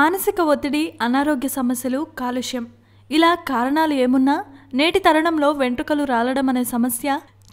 మానసిక ఒత్తిడి అనారోగ్య సమస్యలు కాలుష్యం ఇలా కారణాలు ఏమున్నా నేటి తరుణంలో వెంట్రుకలు రాలడం అనే సమస్య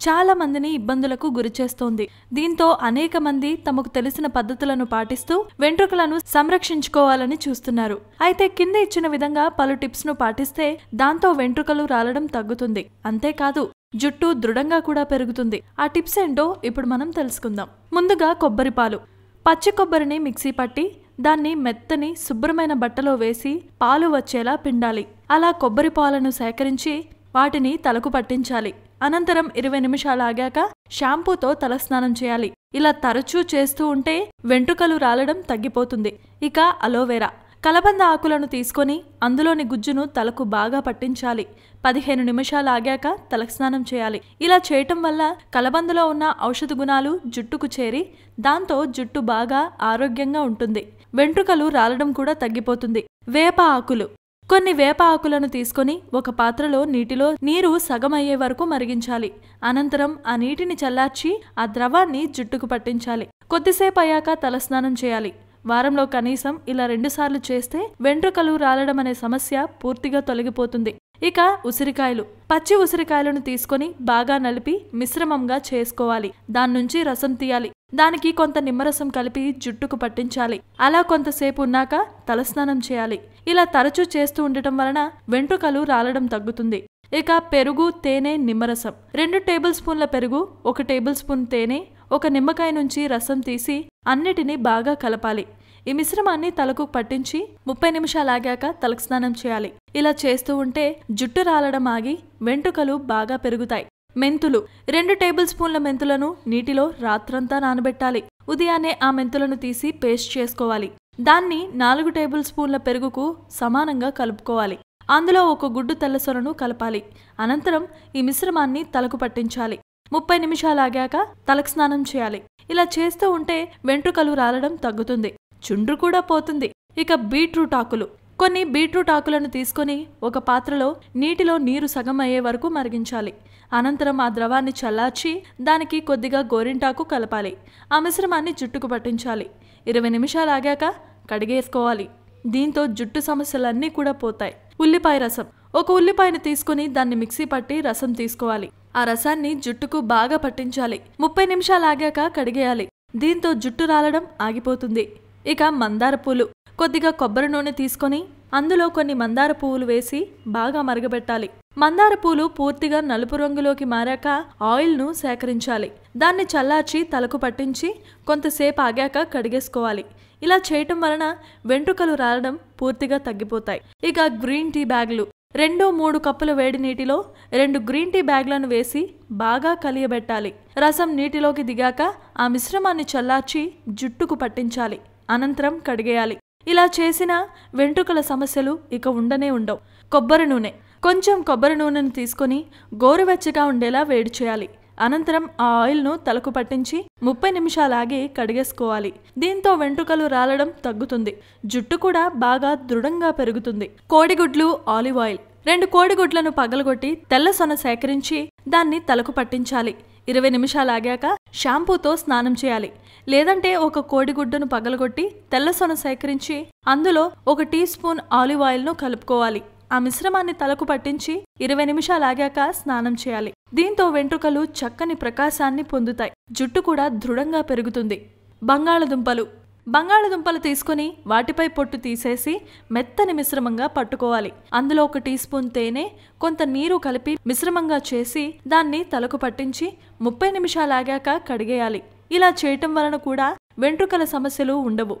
చాలా మందిని ఇబ్బందులకు గురిచేస్తోంది దీంతో అనేక మంది తమకు తెలిసిన పద్ధతులను పాటిస్తూ వెంట్రుకలను సంరక్షించుకోవాలని చూస్తున్నారు అయితే కింద ఇచ్చిన విధంగా పలు టిప్స్ ను పాటిస్తే దాంతో వెంట్రుకలు రాలడం తగ్గుతుంది అంతేకాదు జుట్టు దృఢంగా కూడా పెరుగుతుంది ఆ టిప్స్ ఏంటో ఇప్పుడు మనం తెలుసుకుందాం ముందుగా కొబ్బరి పాలు పచ్చి కొబ్బరిని మిక్సీ పట్టి దాన్ని మెత్తని శుభ్రమైన బట్టలో వేసి పాలు వచ్చేలా పిండాలి అలా కొబ్బరి పాలను సేకరించి వాటిని తలకు పట్టించాలి అనంతరం ఇరవై నిమిషాలు ఆగాక షాంపూతో తలస్నానం చేయాలి ఇలా తరచూ చేస్తూ ఉంటే వెంట్రుకలు రాలడం తగ్గిపోతుంది ఇక అలోవెరా కలబంద ఆకులను తీసుకొని అందులోని గుజ్జును తలకు బాగా పట్టించాలి పదిహేను నిమిషాలు ఆగాక తలస్నానం చేయాలి ఇలా చేయటం వల్ల కలబందలో ఉన్న ఔషధ గుణాలు జుట్టుకు చేరి దాంతో జుట్టు బాగా ఆరోగ్యంగా ఉంటుంది వెంట్రుకలు రాలడం కూడా తగ్గిపోతుంది వేప ఆకులు కొన్ని వేప ఆకులను తీసుకొని ఒక పాత్రలో నీటిలో నీరు సగమయ్యే వరకు మరిగించాలి అనంతరం ఆ నీటిని చల్లార్చి ఆ ద్రవాన్ని జుట్టుకు పట్టించాలి కొద్దిసేపు అయ్యాక తలస్నానం చేయాలి వారంలో కనీసం ఇలా రెండుసార్లు చేస్తే వెంట్రుకలు రాలడం అనే సమస్య పూర్తిగా తొలగిపోతుంది ఇక ఉసిరికాయలు పచ్చి ఉసిరికాయలను తీసుకొని బాగా నలిపి మిశ్రమంగా చేసుకోవాలి దాని నుంచి రసం తీయాలి దానికి కొంత నిమ్మరసం కలిపి జుట్టుకు పట్టించాలి అలా కొంతసేపు ఉన్నాక తలస్నానం చేయాలి ఇలా తరచూ చేస్తూ ఉండటం వలన వెంట్రుకలు రాలడం తగ్గుతుంది ఇక పెరుగు తేనె నిమ్మరసం రెండు టేబుల్ స్పూన్ల పెరుగు ఒక టేబుల్ స్పూన్ తేనె ఒక నిమ్మకాయ నుంచి రసం తీసి అన్నిటినీ బాగా కలపాలి ఈ మిశ్రమాన్ని తలకు పట్టించి ముప్పై నిమిషాలు ఆగాక తలకు స్నానం చేయాలి ఇలా చేస్తూ ఉంటే జుట్టు రాలడం ఆగి వెంట్రుకలు బాగా పెరుగుతాయి మెంతులు రెండు టేబుల్ స్పూన్ల మెంతులను నీటిలో రాత్రంతా నానబెట్టాలి ఉదయాన్నే ఆ మెంతులను తీసి పేస్ట్ చేసుకోవాలి దాన్ని నాలుగు టేబుల్ స్పూన్ల పెరుగుకు సమానంగా కలుపుకోవాలి అందులో ఒక గుడ్డు తెల్లసొరను కలపాలి అనంతరం ఈ మిశ్రమాన్ని తలకు పట్టించాలి ముప్పై నిమిషాలు ఆగాక తలకు స్నానం చేయాలి ఇలా చేస్తూ ఉంటే వెంట్రుకలు రాలడం తగ్గుతుంది చుండ్రు కూడా పోతుంది ఇక బీట్రూట్ ఆకులు కొన్ని బీట్రూట్ ఆకులను తీసుకొని ఒక పాత్రలో నీటిలో నీరు సగం అయ్యే వరకు మరిగించాలి అనంతరం ఆ ద్రవాన్ని చల్లార్చి దానికి కొద్దిగా గోరింటాకు కలపాలి ఆ మిశ్రమాన్ని జుట్టుకు పట్టించాలి ఇరవై నిమిషాలు ఆగాక కడిగేసుకోవాలి దీంతో జుట్టు సమస్యలన్నీ కూడా పోతాయి ఉల్లిపాయ రసం ఒక ఉల్లిపాయను తీసుకుని దాన్ని మిక్సీ పట్టి రసం తీసుకోవాలి ఆ రసాన్ని జుట్టుకు బాగా పట్టించాలి ముప్పై నిమిషాలు ఆగాక కడిగేయాలి దీంతో జుట్టు రాలడం ఆగిపోతుంది ఇక మందార పూలు కొద్దిగా కొబ్బరి నూనె తీసుకొని అందులో కొన్ని మందార పువ్వులు వేసి బాగా మరగబెట్టాలి మందార పూలు పూర్తిగా నలుపు రంగులోకి మారాక ఆయిల్ను సేకరించాలి దాన్ని చల్లార్చి తలకు పట్టించి కొంతసేపు ఆగాక కడిగేసుకోవాలి ఇలా చేయటం వలన వెంట్రుకలు రాలడం పూర్తిగా తగ్గిపోతాయి ఇక గ్రీన్ టీ బ్యాగులు రెండు మూడు కప్పుల వేడి నీటిలో రెండు గ్రీన్ టీ బ్యాగ్లను వేసి బాగా కలియబెట్టాలి రసం నీటిలోకి దిగాక ఆ మిశ్రమాన్ని చల్లార్చి జుట్టుకు పట్టించాలి అనంతరం కడిగేయాలి ఇలా చేసిన వెంట్రుకల సమస్యలు ఇక ఉండనే ఉండవు కొబ్బరి నూనె కొంచెం కొబ్బరి నూనెను తీసుకొని గోరువెచ్చగా ఉండేలా వేడి చేయాలి అనంతరం ఆ ఆయిల్ను తలకు పట్టించి ముప్పై నిమిషాలాగి కడిగేసుకోవాలి దీంతో వెంట్రుకలు రాలడం తగ్గుతుంది జుట్టు కూడా బాగా దృఢంగా పెరుగుతుంది కోడిగుడ్లు ఆలివ్ ఆయిల్ రెండు కోడిగుడ్లను పగలగొట్టి తెల్ల సొన సేకరించి దాన్ని తలకు పట్టించాలి ఇరవై నిమిషాలు ఆగాక షాంపూతో స్నానం చేయాలి లేదంటే ఒక కోడిగుడ్డను పగలగొట్టి తెల్లసొన సేకరించి అందులో ఒక టీ స్పూన్ ఆలివ్ ఆయిల్ను కలుపుకోవాలి ఆ మిశ్రమాన్ని తలకు పట్టించి ఇరవై నిమిషాలు ఆగాక స్నానం చేయాలి దీంతో వెంట్రుకలు చక్కని ప్రకాశాన్ని పొందుతాయి జుట్టు కూడా దృఢంగా పెరుగుతుంది బంగాళదుంపలు బంగాళదుంపలు తీసుకుని వాటిపై పొట్టు తీసేసి మెత్తని మిశ్రమంగా పట్టుకోవాలి అందులో ఒక టీ స్పూన్ తేనె కొంత నీరు కలిపి మిశ్రమంగా చేసి దాన్ని తలకు పట్టించి ముప్పై నిమిషాలు ఆగాక కడిగేయాలి ఇలా చేయటం వలన కూడా వెంట్రుకల సమస్యలు ఉండవు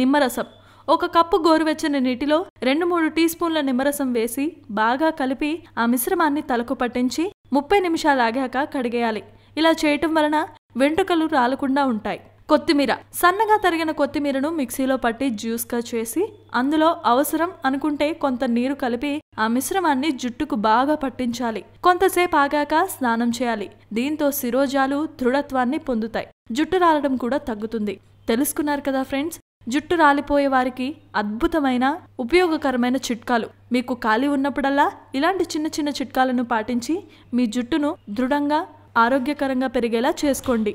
నిమ్మరసం ఒక కప్పు గోరువెచ్చని నీటిలో రెండు మూడు టీ స్పూన్ల నిమ్మరసం వేసి బాగా కలిపి ఆ మిశ్రమాన్ని తలకు పట్టించి ముప్పై నిమిషాలు ఆగాక కడిగేయాలి ఇలా చేయటం వలన వెంట్రుకలు రాలకుండా ఉంటాయి కొత్తిమీర సన్నగా తరిగిన కొత్తిమీరను మిక్సీలో పట్టి జ్యూస్గా చేసి అందులో అవసరం అనుకుంటే కొంత నీరు కలిపి ఆ మిశ్రమాన్ని జుట్టుకు బాగా పట్టించాలి కొంతసేపు ఆగాక స్నానం చేయాలి దీంతో శిరోజాలు దృఢత్వాన్ని పొందుతాయి జుట్టు రాలడం కూడా తగ్గుతుంది తెలుసుకున్నారు కదా ఫ్రెండ్స్ జుట్టు రాలిపోయే వారికి అద్భుతమైన ఉపయోగకరమైన చిట్కాలు మీకు ఖాళీ ఉన్నప్పుడల్లా ఇలాంటి చిన్న చిన్న చిట్కాలను పాటించి మీ జుట్టును దృఢంగా ఆరోగ్యకరంగా పెరిగేలా చేసుకోండి